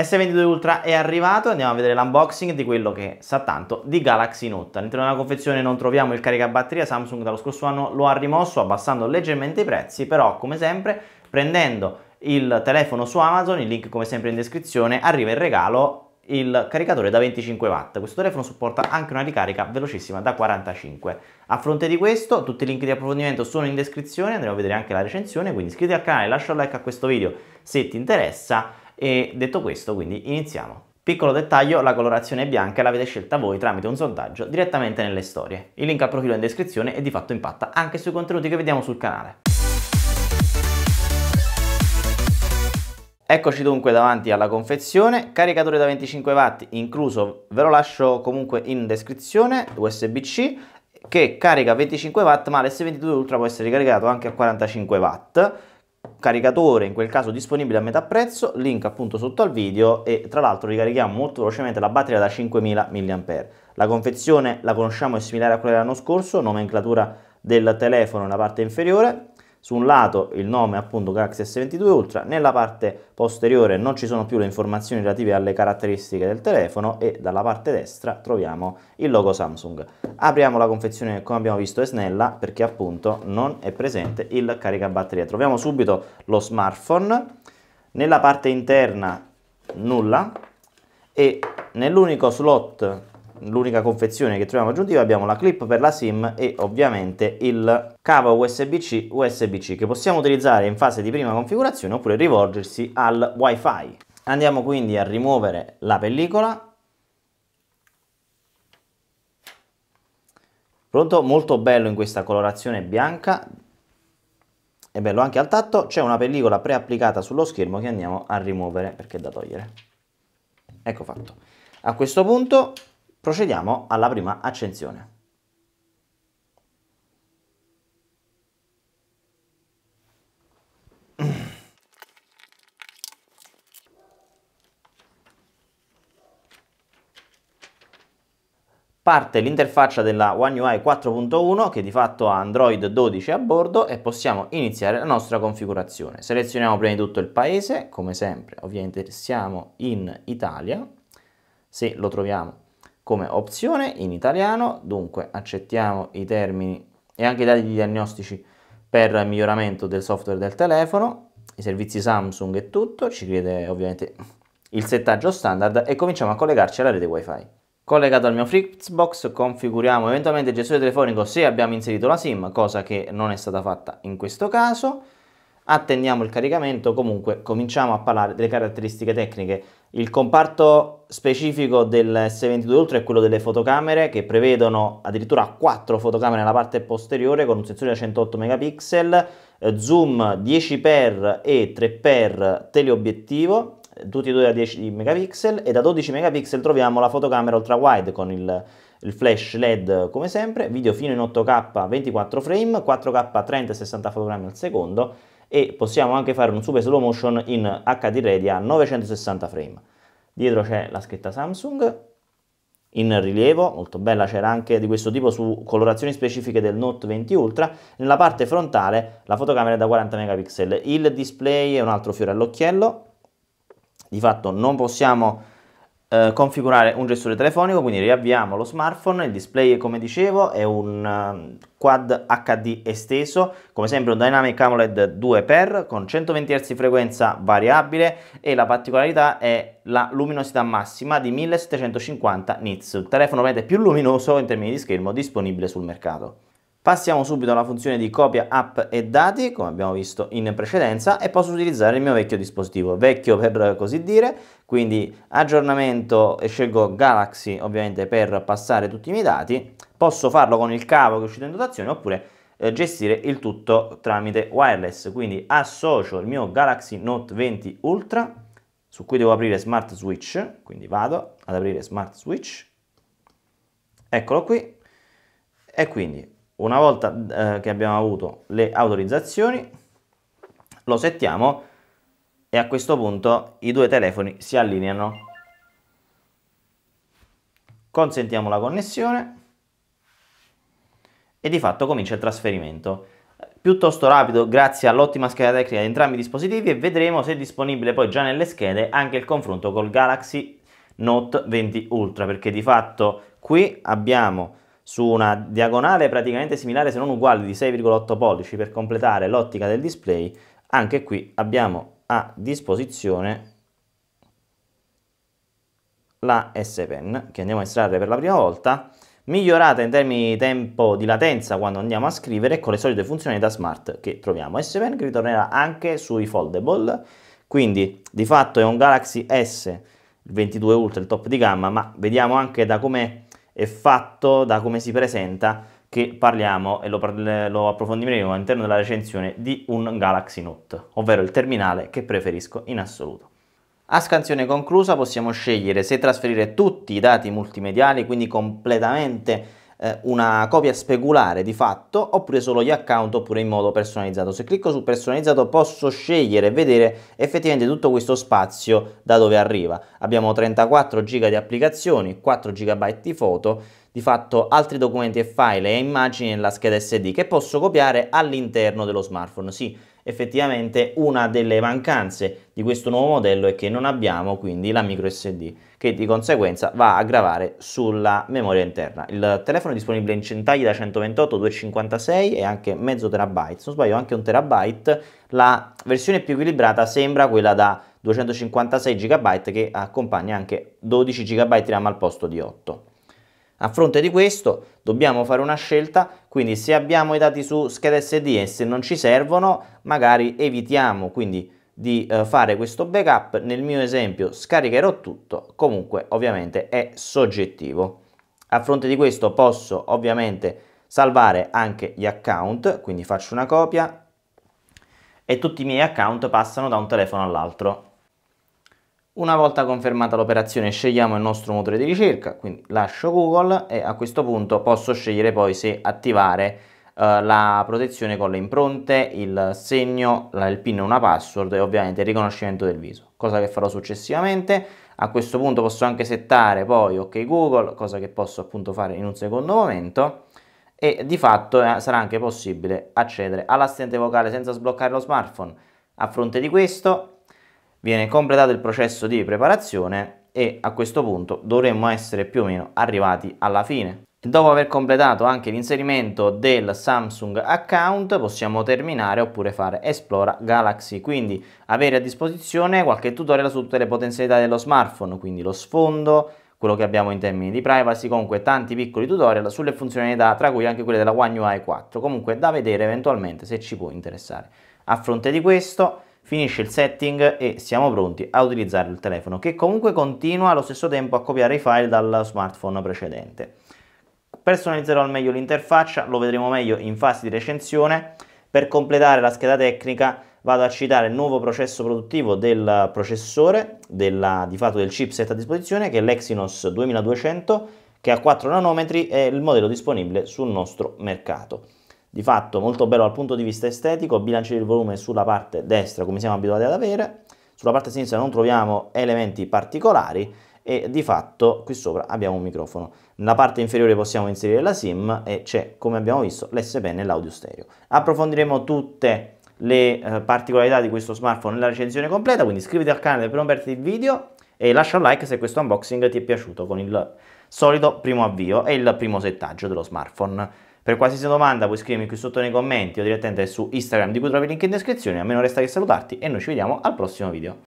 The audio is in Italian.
S22 Ultra è arrivato, andiamo a vedere l'unboxing di quello che sa tanto di Galaxy Note. All'interno della confezione non troviamo il caricabatteria, Samsung dallo scorso anno lo ha rimosso abbassando leggermente i prezzi, però come sempre prendendo il telefono su Amazon, il link come sempre in descrizione, arriva in regalo il caricatore da 25 watt. Questo telefono supporta anche una ricarica velocissima da 45. A fronte di questo, tutti i link di approfondimento sono in descrizione, andremo a vedere anche la recensione, quindi iscriviti al canale, lascia un like a questo video se ti interessa e detto questo, quindi iniziamo. Piccolo dettaglio, la colorazione bianca l'avete scelta voi tramite un sondaggio direttamente nelle storie. Il link al profilo è in descrizione e di fatto impatta anche sui contenuti che vediamo sul canale. Eccoci dunque davanti alla confezione, caricatore da 25 watt incluso, ve lo lascio comunque in descrizione, USB-C che carica 25 watt ma l'S22 Ultra può essere ricaricato anche a 45 watt caricatore in quel caso disponibile a metà prezzo, link appunto sotto al video e tra l'altro ricarichiamo molto velocemente la batteria da 5000 mAh. La confezione la conosciamo è similare a quella dell'anno scorso, nomenclatura del telefono nella parte inferiore, su un lato il nome appunto Galaxy S22 Ultra, nella parte posteriore non ci sono più le informazioni relative alle caratteristiche del telefono e dalla parte destra troviamo il logo Samsung. Apriamo la confezione come abbiamo visto è snella perché appunto non è presente il caricabatteria. Troviamo subito lo smartphone, nella parte interna nulla e nell'unico slot l'unica confezione che troviamo aggiuntiva abbiamo la clip per la sim e ovviamente il cavo USB-C USB-C che possiamo utilizzare in fase di prima configurazione oppure rivolgersi al wifi. Andiamo quindi a rimuovere la pellicola Pronto? Molto bello in questa colorazione bianca. È bello anche al tatto. C'è una pellicola preapplicata sullo schermo che andiamo a rimuovere perché è da togliere. Ecco fatto. A questo punto Procediamo alla prima accensione. parte l'interfaccia della One UI 4.1 che di fatto ha Android 12 a bordo e possiamo iniziare la nostra configurazione. Selezioniamo prima di tutto il paese, come sempre ovviamente siamo in Italia, se lo troviamo come opzione in italiano, dunque accettiamo i termini e anche i dati diagnostici per miglioramento del software del telefono, i servizi Samsung e tutto, ci chiede ovviamente il settaggio standard e cominciamo a collegarci alla rete wifi. Collegato al mio Fritzbox configuriamo eventualmente il gestore telefonico se abbiamo inserito la SIM, cosa che non è stata fatta in questo caso. Attendiamo il caricamento, comunque cominciamo a parlare delle caratteristiche tecniche il comparto specifico del S22 Ultra è quello delle fotocamere che prevedono addirittura 4 fotocamere nella parte posteriore con un sensore da 108 megapixel, eh, zoom 10x e 3x teleobiettivo, eh, tutti e due da 10 megapixel e da 12 megapixel troviamo la fotocamera ultra wide con il, il flash LED come sempre, video fino in 8K 24 frame, 4K 30 e 60 fotogrammi al secondo e possiamo anche fare un super slow motion in HD Ready a 960 frame. Dietro c'è la scritta Samsung in rilievo, molto bella, c'era anche di questo tipo su colorazioni specifiche del Note 20 Ultra. Nella parte frontale la fotocamera è da 40 megapixel, il display è un altro fiore all'occhiello. Di fatto non possiamo eh, configurare un gestore telefonico, quindi riavviamo lo smartphone, il display come dicevo è un eh, quad HD esteso, come sempre un Dynamic AMOLED 2x con 120 Hz di frequenza variabile e la particolarità è la luminosità massima di 1750 nits, il telefono ovviamente più luminoso in termini di schermo disponibile sul mercato. Passiamo subito alla funzione di copia app e dati, come abbiamo visto in precedenza, e posso utilizzare il mio vecchio dispositivo, vecchio per così dire, quindi aggiornamento e scelgo Galaxy ovviamente per passare tutti i miei dati, posso farlo con il cavo che è uscito in dotazione oppure eh, gestire il tutto tramite wireless, quindi associo il mio Galaxy Note 20 Ultra su cui devo aprire Smart Switch, quindi vado ad aprire Smart Switch, eccolo qui, e quindi una volta eh, che abbiamo avuto le autorizzazioni lo settiamo e a questo punto i due telefoni si allineano consentiamo la connessione e di fatto comincia il trasferimento piuttosto rapido grazie all'ottima scheda tecnica di entrambi i dispositivi e vedremo se è disponibile poi già nelle schede anche il confronto col Galaxy Note 20 Ultra perché di fatto qui abbiamo su una diagonale praticamente similare se non uguale di 6,8 pollici per completare l'ottica del display, anche qui abbiamo a disposizione la S Pen che andiamo a estrarre per la prima volta, migliorata in termini di tempo di latenza quando andiamo a scrivere con le solite funzionalità smart che troviamo. S Pen che ritornerà anche sui foldable, quindi di fatto è un Galaxy S, 22 Ultra, il top di gamma, ma vediamo anche da come è fatto da come si presenta che parliamo, e lo, lo approfondiremo all'interno della recensione, di un Galaxy Note, ovvero il terminale che preferisco in assoluto. A scansione conclusa possiamo scegliere se trasferire tutti i dati multimediali, quindi completamente eh, una copia speculare di fatto oppure solo gli account oppure in modo personalizzato. Se clicco su personalizzato posso scegliere e vedere effettivamente tutto questo spazio da dove arriva. Abbiamo 34 GB di applicazioni, 4 GB di foto, di fatto altri documenti e file e immagini nella scheda SD che posso copiare all'interno dello smartphone. Sì, effettivamente una delle mancanze di questo nuovo modello è che non abbiamo quindi la micro SD che di conseguenza va a gravare sulla memoria interna. Il telefono è disponibile in centagli da 128, 256 e anche mezzo terabyte, se non sbaglio anche un terabyte. La versione più equilibrata sembra quella da 256 GB che accompagna anche 12 GB di RAM al posto di 8. A fronte di questo dobbiamo fare una scelta, quindi se abbiamo i dati su scheda SD e se non ci servono, magari evitiamo quindi di eh, fare questo backup. Nel mio esempio scaricherò tutto, comunque ovviamente è soggettivo. A fronte di questo posso ovviamente salvare anche gli account, quindi faccio una copia e tutti i miei account passano da un telefono all'altro. Una volta confermata l'operazione scegliamo il nostro motore di ricerca, quindi lascio Google e a questo punto posso scegliere poi se attivare eh, la protezione con le impronte, il segno, il pin e una password e ovviamente il riconoscimento del viso, cosa che farò successivamente. A questo punto posso anche settare poi ok Google, cosa che posso appunto fare in un secondo momento e di fatto eh, sarà anche possibile accedere all'assistente vocale senza sbloccare lo smartphone. A fronte di questo viene completato il processo di preparazione e a questo punto dovremmo essere più o meno arrivati alla fine. Dopo aver completato anche l'inserimento del Samsung account possiamo terminare oppure fare Esplora Galaxy, quindi avere a disposizione qualche tutorial su tutte le potenzialità dello smartphone, quindi lo sfondo, quello che abbiamo in termini di privacy, comunque tanti piccoli tutorial sulle funzionalità, tra cui anche quelle della One UI 4, comunque da vedere eventualmente se ci può interessare. A fronte di questo finisce il setting e siamo pronti a utilizzare il telefono che comunque continua allo stesso tempo a copiare i file dal smartphone precedente. Personalizzerò al meglio l'interfaccia, lo vedremo meglio in fase di recensione. Per completare la scheda tecnica vado a citare il nuovo processo produttivo del processore, della, di fatto del chipset a disposizione che è l'Exynos 2200 che ha 4 nanometri è il modello disponibile sul nostro mercato di fatto molto bello dal punto di vista estetico, bilancia del volume sulla parte destra come siamo abituati ad avere, sulla parte sinistra non troviamo elementi particolari e di fatto qui sopra abbiamo un microfono. Nella parte inferiore possiamo inserire la SIM e c'è, come abbiamo visto, l'SPN e l'audio stereo. Approfondiremo tutte le eh, particolarità di questo smartphone nella recensione completa, quindi iscriviti al canale per non perderti il video e lascia un like se questo unboxing ti è piaciuto con il solito primo avvio e il primo settaggio dello smartphone. Per qualsiasi domanda puoi scrivermi qui sotto nei commenti o direttamente su Instagram di cui trovi il link in descrizione. A me non resta che salutarti e noi ci vediamo al prossimo video.